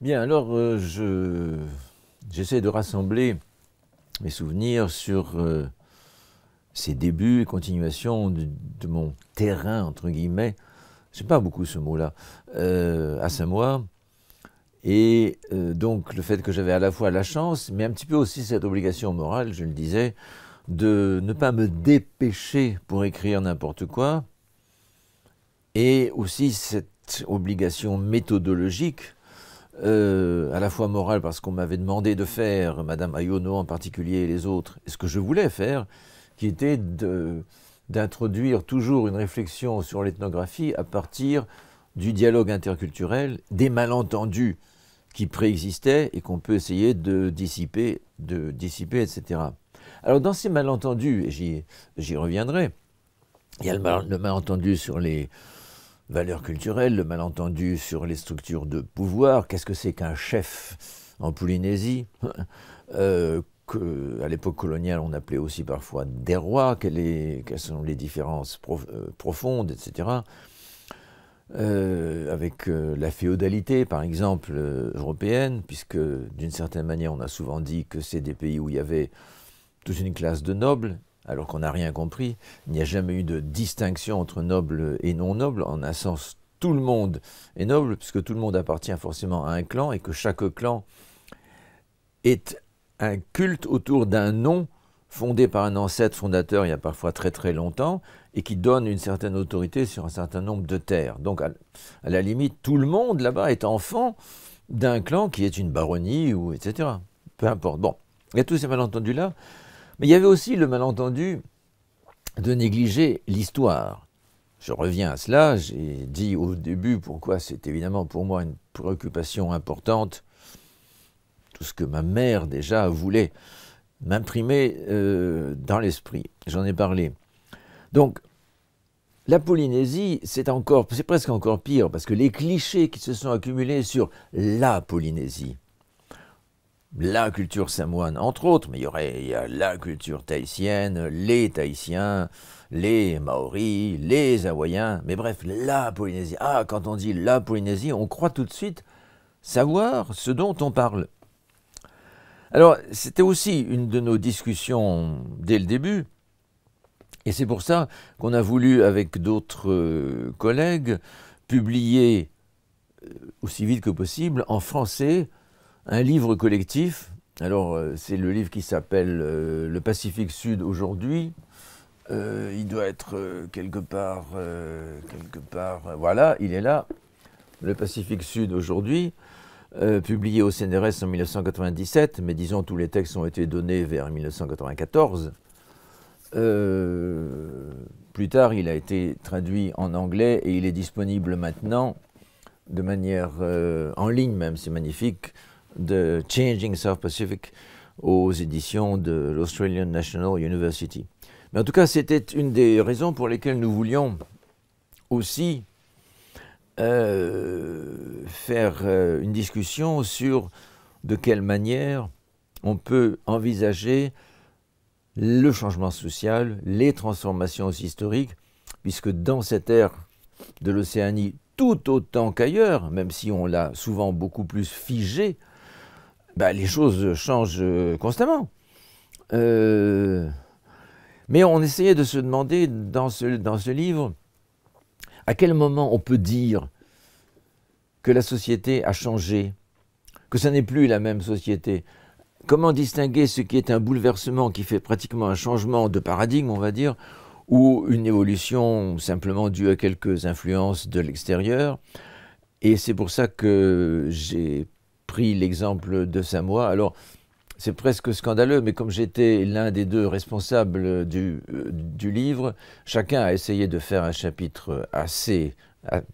Bien, alors euh, j'essaie de rassembler mes souvenirs sur euh, ces débuts et continuations de, mon terrain, entre guillemets, je sais pas beaucoup ce mot-là, euh, à saint Samoa. Et donc le fait que j'avais à la fois la chance, mais un petit peu aussi cette obligation morale, je le disais, de ne pas me dépêcher pour écrire n'importe quoi, et aussi cette obligation méthodologique euh, à la fois morale parce qu'on m'avait demandé de faire, Madame Ayono en particulier et les autres, et ce que je voulais faire, qui était d'introduire toujours une réflexion sur l'ethnographie à partir du dialogue interculturel, des malentendus qui préexistaient et qu'on peut essayer de dissiper, de dissiper, etc. Alors dans ces malentendus, et j'y reviendrai, il y a le malentendu sur les, valeurs culturelles, le malentendu sur les structures de pouvoir, qu'est-ce que c'est qu'un chef en Polynésie euh, que, à l'époque coloniale, on appelait aussi parfois des rois, quelles, sont les différences euh, profondes, etc. Euh, avec la féodalité, par exemple, européenne, puisque d'une certaine manière, on a souvent dit que c'est des pays où il y avait toute une classe de nobles, alors qu'on n'a rien compris. Il n'y a jamais eu de distinction entre noble et non noble. En un sens, tout le monde est noble, puisque tout le monde appartient forcément à un clan, et que chaque clan est un culte autour d'un nom fondé par un ancêtre fondateur il y a parfois très très longtemps, et qui donne une certaine autorité sur un certain nombre de terres. Donc à, la limite, tout le monde là-bas est enfant d'un clan qui est une baronnie, ou etc. Peu importe. Bon, il y a tous ces malentendus-là. Mais il y avait aussi le malentendu de négliger l'histoire. Je reviens à cela, j'ai dit au début pourquoi c'est évidemment pour moi une préoccupation importante, tout ce que ma mère déjà voulait m'imprimer euh, dans l'esprit. J'en ai parlé. Donc, la Polynésie, c'est encore, c'est presque encore pire, parce que les clichés qui se sont accumulés sur la Polynésie, la culture samoane, entre autres, mais il y aurait la culture tahitienne, les Tahitiens, les Maoris, les Hawaïens, mais bref, la Polynésie. Ah, quand on dit la Polynésie, on croit tout de suite savoir ce dont on parle. Alors, c'était aussi une de nos discussions dès le début, et c'est pour ça qu'on a voulu, avec d'autres euh, collègues, publier euh, aussi vite que possible en français un livre collectif. Alors, euh, c'est le livre qui s'appelle euh, Le Pacifique Sud aujourd'hui. Euh, il doit être quelque part, quelque part. voilà, il est là. Le Pacifique Sud aujourd'hui, publié au CNRS en 1997, mais disons tous les textes ont été donnés vers 1994. plus tard, il a été traduit en anglais et il est disponible maintenant de manière en ligne même, c'est magnifique, de Changing South Pacific aux éditions de l'Australian National University. Mais en tout cas, c'était une des raisons pour lesquelles nous voulions aussi euh, faire euh, une discussion sur de quelle manière on peut envisager le changement social, les transformations historiques, puisque dans cette ère de l'Océanie, tout autant qu'ailleurs, même si on l'a souvent beaucoup plus figé. Bah, les choses changent euh, constamment. Euh, mais on essayait de se demander dans ce, dans ce livre à quel moment on peut dire que la société a changé, que ce n'est plus la même société. Comment distinguer ce qui est un bouleversement qui fait pratiquement un changement de paradigme, on va dire, ou une évolution simplement due à quelques influences de l'extérieur. Et c'est pour ça que j'ai pris l'exemple de Samoa. Alors, c'est presque scandaleux, mais comme j'étais l'un des deux responsables du, euh, livre, chacun a essayé de faire un chapitre assez,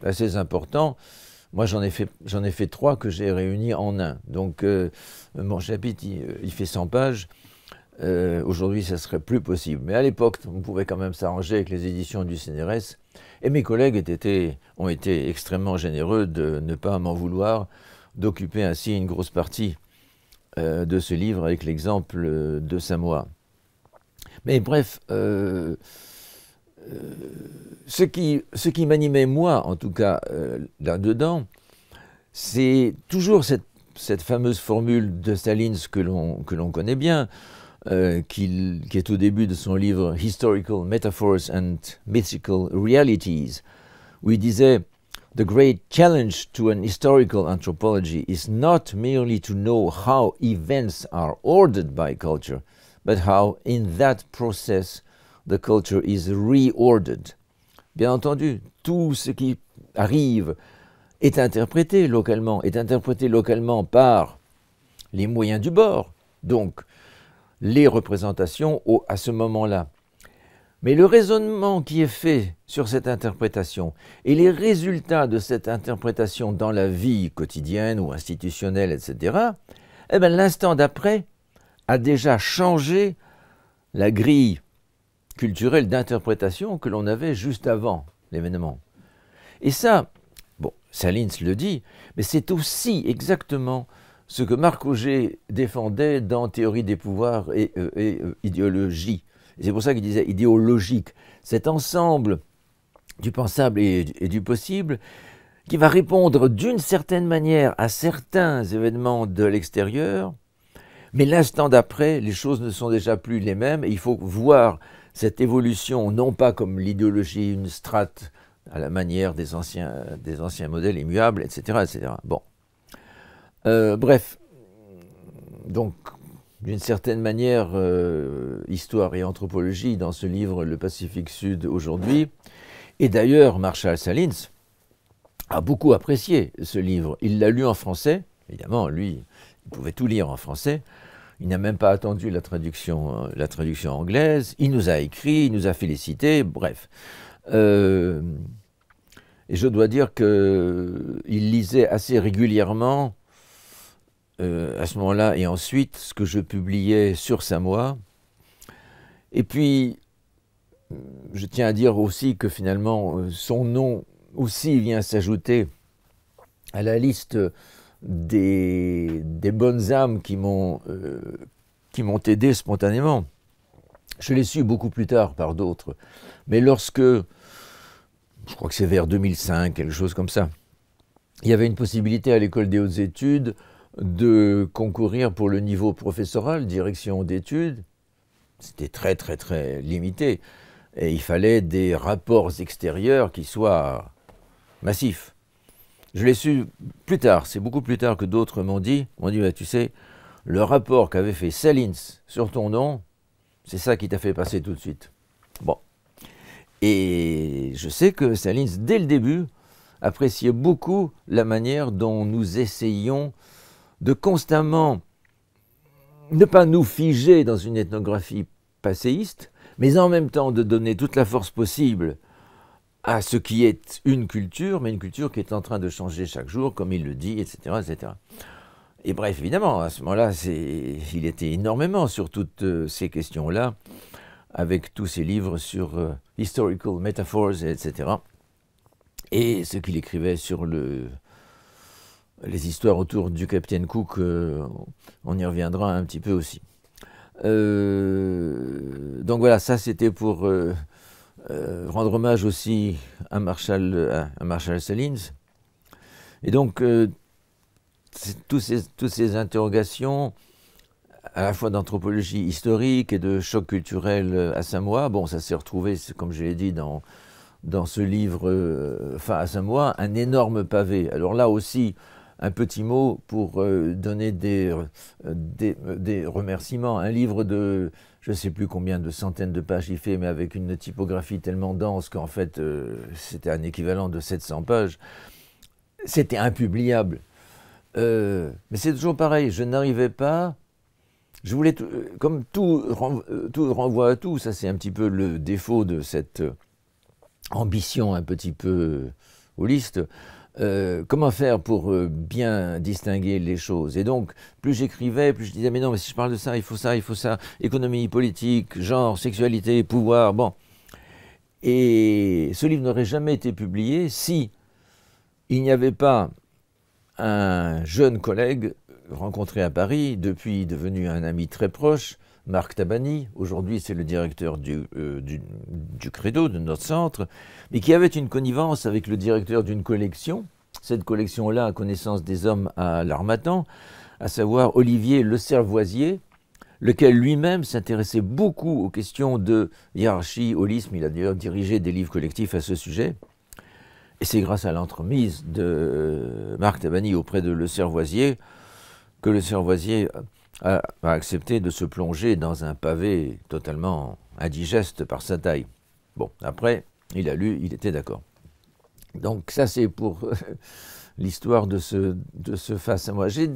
assez important. Moi, j'en ai, fait, ai fait trois que j'ai réunis en un. Donc, euh, mon chapitre, il, fait 100 pages. Euh, aujourd'hui, ça serait plus possible. Mais à l'époque, on pouvait quand même s'arranger avec les éditions du CNRS. Et mes collègues ont été extrêmement généreux de ne pas m'en vouloir d'occuper ainsi une grosse partie euh, de ce livre avec l'exemple euh, de Samoa. Mais bref, euh, ce qui, ce qui m'animait moi, en tout cas là-dedans, c'est toujours cette, fameuse formule de Stalins que l'on connaît bien, qui, qui, est au début de son livre Historical Metaphors and Mythical Realities, où il disait The great challenge to an historical anthropology is not merely to know how events are ordered by culture, but how, in that process, the culture is reordered. Bien entendu, tout ce qui arrive est interprété localement, est interprété localement par les moyens du bord, donc les représentations au, à ce moment-là. Mais le raisonnement qui est fait sur cette interprétation et les résultats de cette interprétation dans la vie quotidienne ou institutionnelle, etc., eh ben, l'instant d'après a déjà changé la grille culturelle d'interprétation que l'on avait juste avant l'événement. Et ça, bon, Salins le dit, mais c'est aussi exactement ce que Marc Auger défendait dans Théorie des pouvoirs et, euh, euh, idéologie c'est pour ça qu'il disait idéologique. Cet ensemble du pensable et, du possible qui va répondre d'une certaine manière à certains événements de l'extérieur, mais l'instant d'après, les choses ne sont déjà plus les mêmes et il faut voir cette évolution non pas comme l'idéologie, une strate à la manière des anciens, des anciens modèles immuables, etc. Bon. Euh, bref, donc d'une certaine manière, euh, histoire et anthropologie dans ce livre Le Pacifique Sud aujourd'hui. Et d'ailleurs, Marshall Salins a beaucoup apprécié ce livre. Il l'a lu en français, évidemment, lui, il pouvait tout lire en français. Il n'a même pas attendu la traduction, euh, la traduction anglaise. Il nous a écrit, il nous a félicité, bref. Euh, et je dois dire qu'il lisait assez régulièrement euh, à ce moment-là, et ensuite ce que je publiais sur Samoa. Et puis, je tiens à dire aussi que finalement, euh, son nom aussi vient s'ajouter à la liste des, bonnes âmes euh, qui m'ont aidé spontanément. Je l'ai su beaucoup plus tard par d'autres. Mais lorsque, je crois que c'est vers 2005, quelque chose comme ça, il y avait une possibilité à l'école des hautes études de concourir pour le niveau professoral, direction d'études, c'était très très très limité. Et il fallait des rapports extérieurs qui soient massifs. Je l'ai su plus tard, c'est beaucoup plus tard que d'autres m'ont dit, m'ont dit, bah, tu sais, le rapport qu'avait fait Salins sur ton nom, c'est ça qui t'a fait passer tout de suite. Bon. Et je sais que Salins, dès le début, appréciait beaucoup la manière dont nous essayions de constamment ne pas nous figer dans une ethnographie passéiste, mais en même temps de donner toute la force possible à ce qui est une culture, mais une culture qui est en train de changer chaque jour, comme il le dit, etc. etc. Et bref, évidemment, à ce moment-là, il était énormément sur toutes euh, ces questions-là, avec tous ses livres sur euh, historical metaphors, etc. Et ce qu'il écrivait sur le, les histoires autour du capitaine Cook, euh, on y reviendra un petit peu aussi. Euh, donc voilà, ça c'était pour euh, rendre hommage aussi à Marshall, à Marshall Et donc, toutes ces interrogations, à la fois d'anthropologie historique et de choc culturel à Samoa, bon, ça s'est retrouvé, comme je l'ai dit, dans, dans ce livre, enfin à Samoa, un énorme pavé. Alors là aussi, un petit mot pour euh, donner euh, euh, des, remerciements. Un livre de je ne sais plus combien de centaines de pages il fait, mais avec une typographie tellement dense qu'en fait c'était un équivalent de 700 pages. C'était impubliable. mais c'est toujours pareil, je n'arrivais pas. Je voulais, comme tout, renvoie à tout, ça c'est un petit peu le défaut de cette ambition un petit peu holiste. Euh, comment faire pour euh, bien distinguer les choses Et donc, plus j'écrivais, plus je disais, mais non, mais si je parle de ça, il faut ça, il faut ça, économie, politique, genre, sexualité, pouvoir, bon. Et ce livre n'aurait jamais été publié si il n'y avait pas un jeune collègue rencontré à Paris, depuis devenu un ami très proche, Marc Tabani, aujourd'hui c'est le directeur euh, du, du, Credo, de notre centre, mais qui avait une connivence avec le directeur d'une collection, cette collection-là, à connaissance des hommes à l'Armatan, à savoir Olivier Le Cervoisier, lequel lui-même s'intéressait beaucoup aux questions de hiérarchie, holisme, il a d'ailleurs dirigé des livres collectifs à ce sujet. Et c'est grâce à l'entremise de euh, Marc Tabani auprès de Le Cervoisier que Le Cervoisier a, accepté de se plonger dans un pavé totalement indigeste par sa taille. Bon, après, il a lu, il était d'accord. Donc ça, c'est pour l'histoire de ce, de ce face à moi. J'ai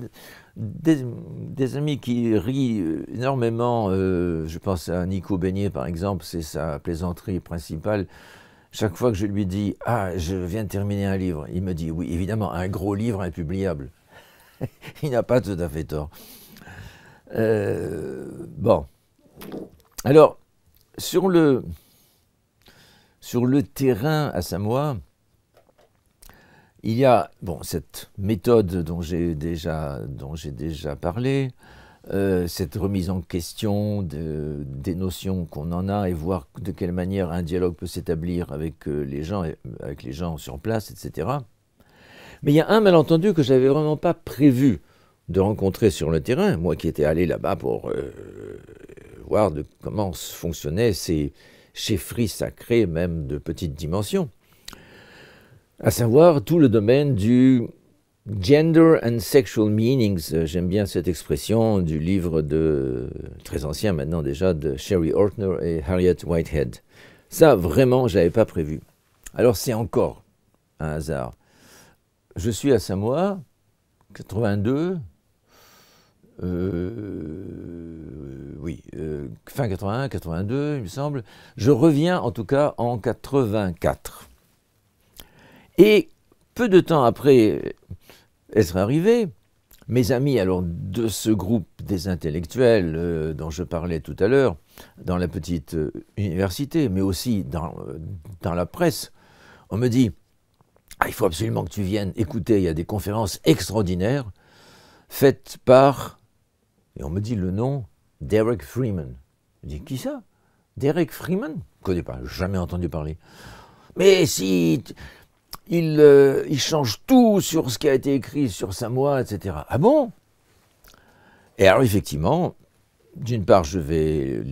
des, amis qui rient énormément. Euh, je pense à Nico Beignet, par exemple, c'est sa plaisanterie principale. Chaque fois que je lui dis « Ah, je viens de terminer un livre », il me dit « Oui, évidemment, un gros livre impubliable ». il n'a pas tout à fait tort. Euh, bon. Alors, sur le, sur le terrain à Samoa, il y a bon, cette méthode dont j'ai déjà, dont déjà parlé, euh, cette remise en question des notions qu'on en a et voir de quelle manière un dialogue peut s'établir avec, euh, les gens, avec les gens sur place, etc. Mais il y a un malentendu que j'avais vraiment pas prévu de rencontrer sur le terrain, moi qui étais allé là-bas pour euh, voir de, comment fonctionnaient ces chefferies sacrées, même de petite dimension, à savoir tout le domaine du Gender and Sexual Meanings, euh, j'aime bien cette expression du livre de, très ancien maintenant déjà, de Sherry Ortner et Harriet Whitehead. Ça, vraiment, je n'avais pas prévu. Alors, c'est encore un hasard. Je suis à Samoa, 82, euh, euh, oui, euh, fin 81, 82, il me semble. Je reviens en tout cas en 84. Et peu de temps après être arrivé, mes amis alors de ce groupe des intellectuels dont je parlais tout à l'heure, dans la petite université, mais aussi dans, dans la presse, on me dit ah, il faut absolument que tu viennes écouter, il y a des conférences extraordinaires faites par et on me dit le nom Derek Freeman. Je dis Qui ça Derek Freeman Je ne connais pas, jamais entendu parler. Mais si, euh, il, change tout sur ce qui a été écrit sur Samoa, etc. Ah bon Et alors effectivement, d'une part, je vais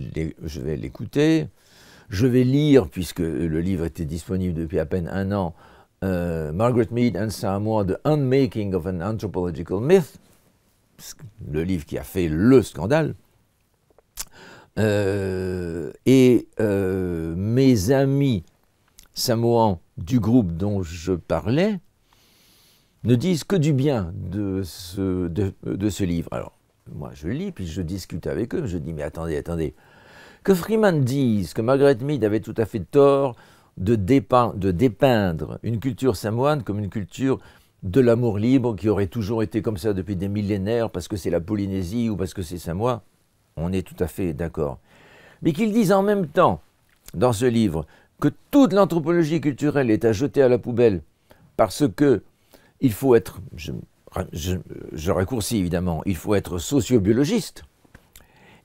l'écouter, je, vais lire, puisque le livre était disponible depuis à peine un an, euh, Margaret Mead and Samoa, The Unmaking of an Anthropological Myth, le livre qui a fait le scandale. Euh, et euh, mes amis samoans du groupe dont je parlais ne disent que du bien de ce, livre. Alors, moi, je lis, puis je discute avec eux, je dis, mais attendez, attendez. Que Freeman dise que Margaret Mead avait tout à fait tort de, de dépeindre une culture samoane comme une culture de l'amour libre qui aurait toujours été comme ça depuis des millénaires parce que c'est la Polynésie ou parce que c'est Samoa, on est tout à fait d'accord. Mais qu'ils disent en même temps, dans ce livre, que toute l'anthropologie culturelle est à jeter à la poubelle parce que il faut être, je, raccourcis évidemment, il faut être sociobiologiste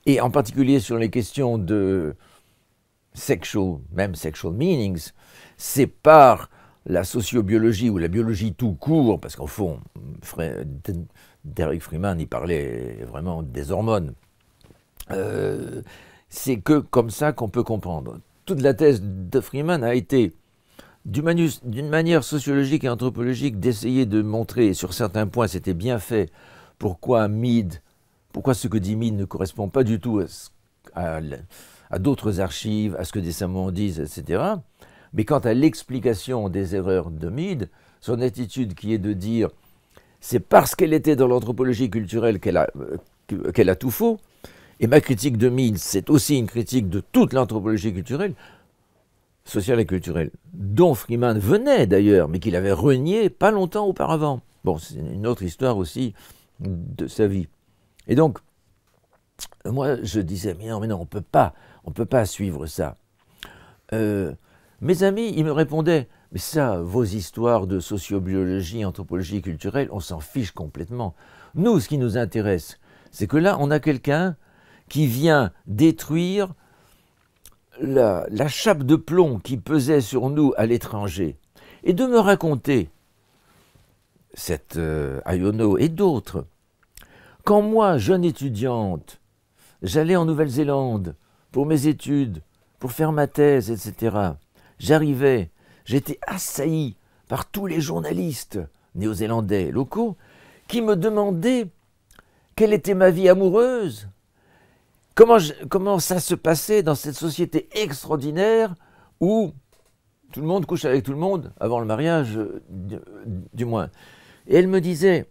et en particulier sur les questions de sexual, même sexual meanings, c'est par la sociobiologie ou la biologie tout court, parce qu'en fond, Derek Freeman y parlait vraiment des hormones, euh, c'est que comme ça qu'on peut comprendre. Toute la thèse de Freeman a été, d'une manière sociologique et anthropologique, d'essayer de montrer, et sur certains points c'était bien fait, pourquoi Mide pourquoi ce que dit Mead ne correspond pas du tout à, d'autres archives, à ce que des savants disent, etc. Mais quant à l'explication des erreurs de Mide, son attitude qui est de dire c'est parce qu'elle était dans l'anthropologie culturelle qu'elle a, euh, qu'elle a tout faux, et ma critique de Mide, c'est aussi une critique de toute l'anthropologie culturelle, sociale et culturelle, dont Freeman venait d'ailleurs, mais qu'il avait renié pas longtemps auparavant. Bon, c'est une autre histoire aussi de sa vie. Et donc, moi, je disais, mais non, mais non, on peut peut pas suivre ça. Euh, mes amis, ils me répondaient Mais ça, vos histoires de sociobiologie, anthropologie culturelle, on s'en fiche complètement. Nous, ce qui nous intéresse, c'est que là, on a quelqu'un qui vient détruire la, chape de plomb qui pesait sur nous à l'étranger. Et de me raconter, cette Ayono euh, et d'autres, quand moi, jeune étudiante, j'allais en Nouvelle-Zélande pour mes études, pour faire ma thèse, etc., J'arrivais, j'étais assailli par tous les journalistes néo-zélandais locaux qui me demandaient quelle était ma vie amoureuse, comment, ça se passait dans cette société extraordinaire où tout le monde couche avec tout le monde, avant le mariage euh, du, moins. Et elle me disait,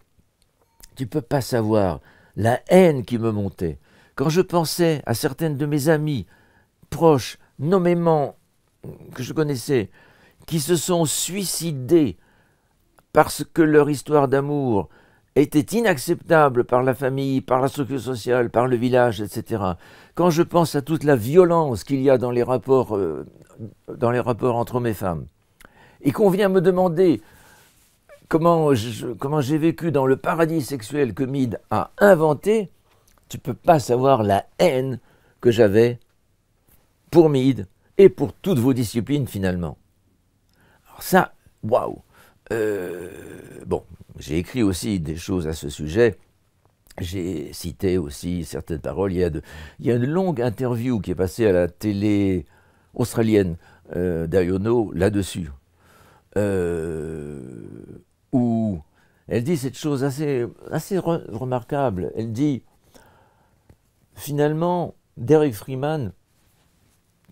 tu peux pas savoir la haine qui me montait. Quand je pensais à certaines de mes amies proches, nommément que je connaissais qui se sont suicidés parce que leur histoire d'amour était inacceptable par la famille, par la structure sociale, par le village, etc. Quand je pense à toute la violence qu'il y a dans les rapports, euh, dans les rapports entre mes femmes, et qu'on vient me demander comment, j'ai vécu dans le paradis sexuel que Mide a inventé, tu peux pas savoir la haine que j'avais pour Mide, et pour toutes vos disciplines finalement. Alors ça, waouh euh, Bon, j'ai écrit aussi des choses à ce sujet. J'ai cité aussi certaines paroles. Il y, a une longue interview qui est passée à la télé australienne euh, là-dessus, euh, où elle dit cette chose assez, assez remarquable. Elle dit, finalement, Derek Freeman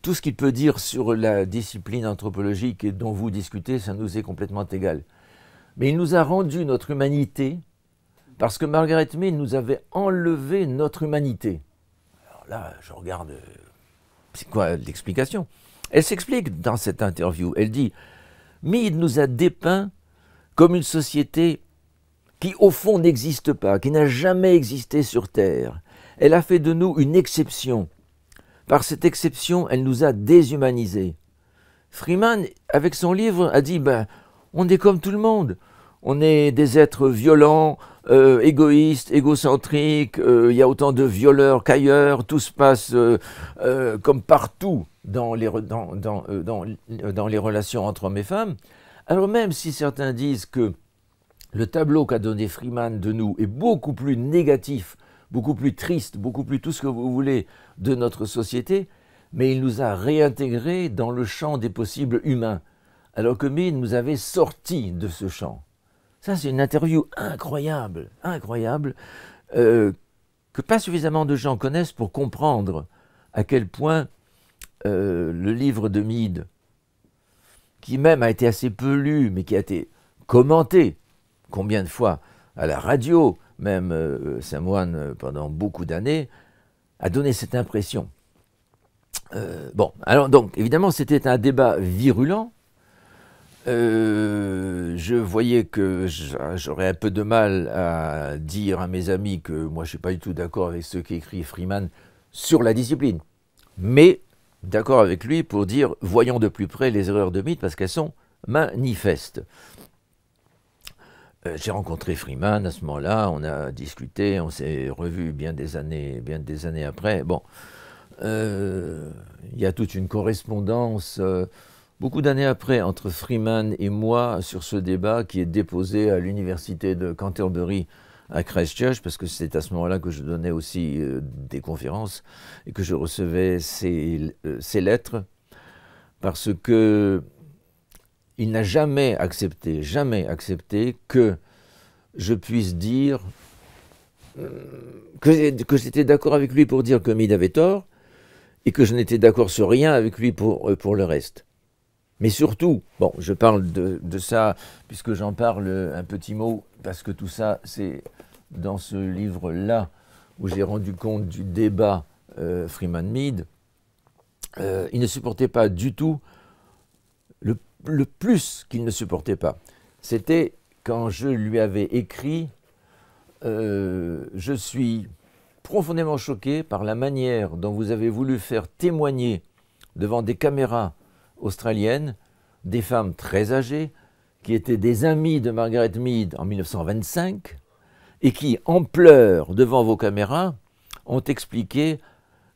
tout ce qu'il peut dire sur la discipline anthropologique dont vous discutez, ça nous est complètement égal. Mais il nous a rendu notre humanité parce que Margaret Mead nous avait enlevé notre humanité. Alors là, je regarde. C'est quoi l'explication Elle s'explique dans cette interview. Elle dit Mead nous a dépeint comme une société qui, au fond, n'existe pas, qui n'a jamais existé sur Terre. Elle a fait de nous une exception, par cette exception, elle nous a déshumanisés. Freeman, avec son livre, a dit ben, on est comme tout le monde. On est des êtres violents, euh, égoïstes, égocentriques. Euh, il y a autant de violeurs qu'ailleurs. Tout se passe euh, comme partout dans les, dans les, relations entre hommes et femmes. Alors même si certains disent que le tableau qu'a donné Freeman de nous est beaucoup plus négatif beaucoup plus triste, beaucoup plus tout ce que vous voulez de notre société, mais il nous a réintégrés dans le champ des possibles humains, alors que Mead nous avait sortis de ce champ. Ça, c'est une interview incroyable, incroyable, euh, que pas suffisamment de gens connaissent pour comprendre à quel point euh, le livre de Mead, qui même a été assez peu lu, mais qui a été commenté, combien de fois à la radio, même euh, Saint-Moine euh, pendant beaucoup d'années, a donné cette impression. Euh, bon, alors donc évidemment c'était un débat virulent. je voyais que j'aurais un peu de mal à dire à mes amis que moi je suis pas du tout d'accord avec ce qu'écrit Freeman sur la discipline, mais d'accord avec lui pour dire voyons de plus près les erreurs de mythe parce qu'elles sont manifestes. Euh, j'ai rencontré Freeman à ce moment-là, on a discuté, on s'est revu bien des années, bien des années après. Bon, euh, il y a toute une correspondance, euh, beaucoup d'années après, entre Freeman et moi sur ce débat qui est déposé à l'université de Canterbury à Christchurch, parce que c'est à ce moment-là que je donnais aussi des conférences et que je recevais ces, ces lettres, parce que il n'a jamais accepté, jamais accepté que je puisse dire euh, que, j'étais d'accord avec lui pour dire que Meade avait tort et que je n'étais d'accord sur rien avec lui pour, euh, le reste. Mais surtout, bon, je parle de, ça, puisque j'en parle un petit mot, parce que tout ça, c'est dans ce livre-là où j'ai rendu compte du débat euh, Freeman-Mead. il ne supportait pas du tout le plus qu'il ne supportait pas, c'était quand je lui avais écrit euh, Je suis profondément choqué par la manière dont vous avez voulu faire témoigner devant des caméras australiennes des femmes très âgées qui étaient des amies de Margaret Mead en 1925 et qui, en pleurs devant vos caméras, ont expliqué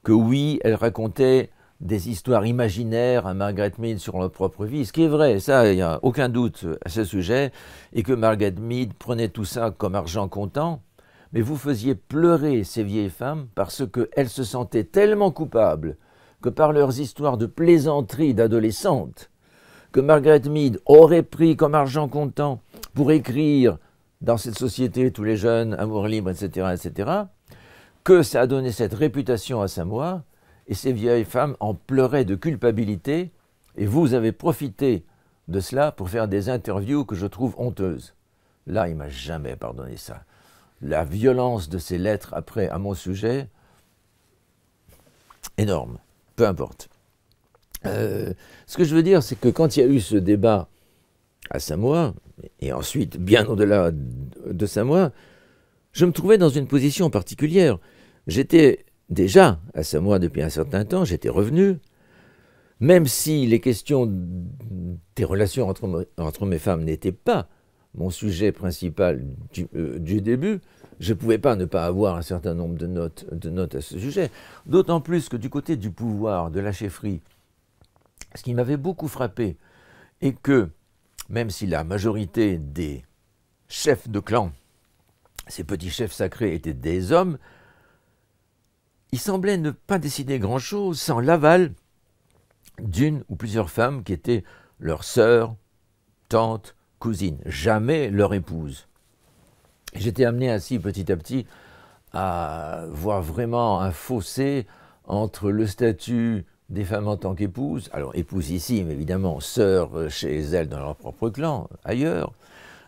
que oui, elles racontaient des histoires imaginaires à Margaret Mead sur leur propre vie, ce qui est vrai, ça, il n'y a aucun doute à ce sujet, et que Margaret Mead prenait tout ça comme argent comptant, mais vous faisiez pleurer ces vieilles femmes parce qu'elles se sentaient tellement coupables que par leurs histoires de plaisanterie d'adolescentes, que Margaret Mead aurait pris comme argent comptant pour écrire dans cette société tous les jeunes, amour libre, etc., etc., que ça a donné cette réputation à Samoa, et ces vieilles femmes en pleuraient de culpabilité, et vous avez profité de cela pour faire des interviews que je trouve honteuses. Là, il m'a jamais pardonné ça. La violence de ces lettres après à mon sujet, énorme. Peu importe. Euh, ce que je veux dire, c'est que quand il y a eu ce débat à Samoa, et ensuite bien au-delà de Samoa, je me trouvais dans une position particulière. J'étais déjà à Samoa depuis un certain temps, j'étais revenu, même si les questions des relations entre, mes femmes n'étaient pas mon sujet principal du, euh, début, je ne pouvais pas ne pas avoir un certain nombre de notes, de notes à ce sujet. D'autant plus que du côté du pouvoir, de la chefferie, ce qui m'avait beaucoup frappé est que, même si la majorité des chefs de clan, ces petits chefs sacrés étaient des hommes, il semblait ne pas décider grand-chose sans l'aval d'une ou plusieurs femmes qui étaient leurs sœurs, tantes, cousines, jamais leur épouse. J'étais amené ainsi petit à petit à voir vraiment un fossé entre le statut des femmes en tant qu'épouses, alors épouses ici, mais évidemment sœurs euh, chez elles dans leur propre clan, ailleurs,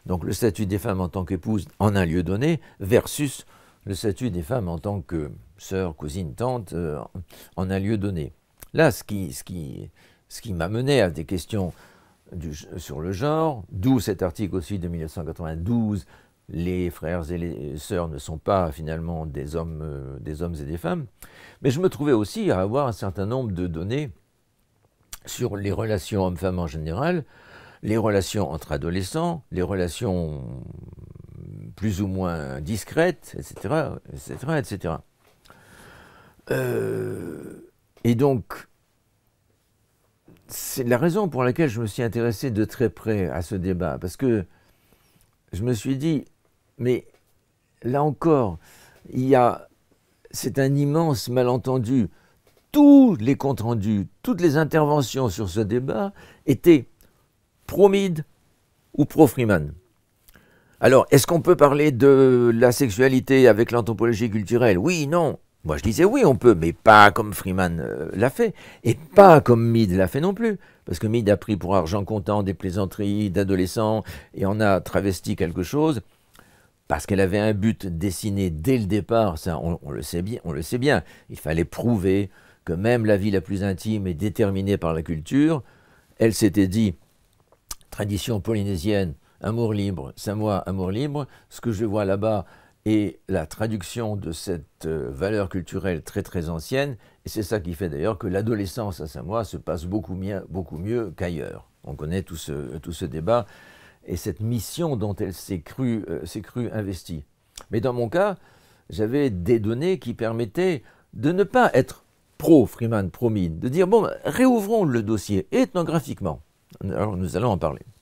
donc le statut des femmes en tant qu'épouses en un lieu donné, versus le statut des femmes en tant que sœurs, cousine, tante, euh, en un lieu donné. Là, ce qui, ce qui, ce qui m'amenait à des questions sur le genre, d'où cet article aussi de 1992, les frères et les sœurs ne sont pas finalement des hommes, euh, des hommes et des femmes, mais je me trouvais aussi à avoir un certain nombre de données sur les relations hommes-femmes en général, les relations entre adolescents, les relations plus ou moins discrètes, etc., etc., etc. Euh, et donc, c'est la raison pour laquelle je me suis intéressé de très près à ce débat, parce que je me suis dit, mais là encore, il y a, c'est un immense malentendu. Tous les comptes rendus, toutes les interventions sur ce débat étaient pro-Mid ou pro-Freeman. Alors, est-ce qu'on peut parler de la sexualité avec l'anthropologie culturelle Oui, non. Moi, je disais oui, on peut, mais pas comme Freeman euh, l'a fait, et pas comme Mead l'a fait non plus, parce que Mead a pris pour argent comptant des plaisanteries d'adolescents et en a travesti quelque chose, parce qu'elle avait un but dessiné dès le départ, ça, on, le sait bien, on le sait bien. Il fallait prouver que même la vie la plus intime est déterminée par la culture. Elle s'était dit, tradition polynésienne, amour libre, Samoa, amour libre, ce que je vois là-bas, et la traduction de cette euh, valeur culturelle très très ancienne, et c'est ça qui fait d'ailleurs que l'adolescence à Samoa se passe beaucoup mieux, beaucoup mieux qu'ailleurs. On connaît tout ce, tout ce débat et cette mission dont elle s'est crue, euh, crue investie. Mais dans mon cas, j'avais des données qui permettaient de ne pas être pro-Freeman, pro-Mine, de dire, bon, ben, réouvrons le dossier ethnographiquement. Alors nous allons en parler.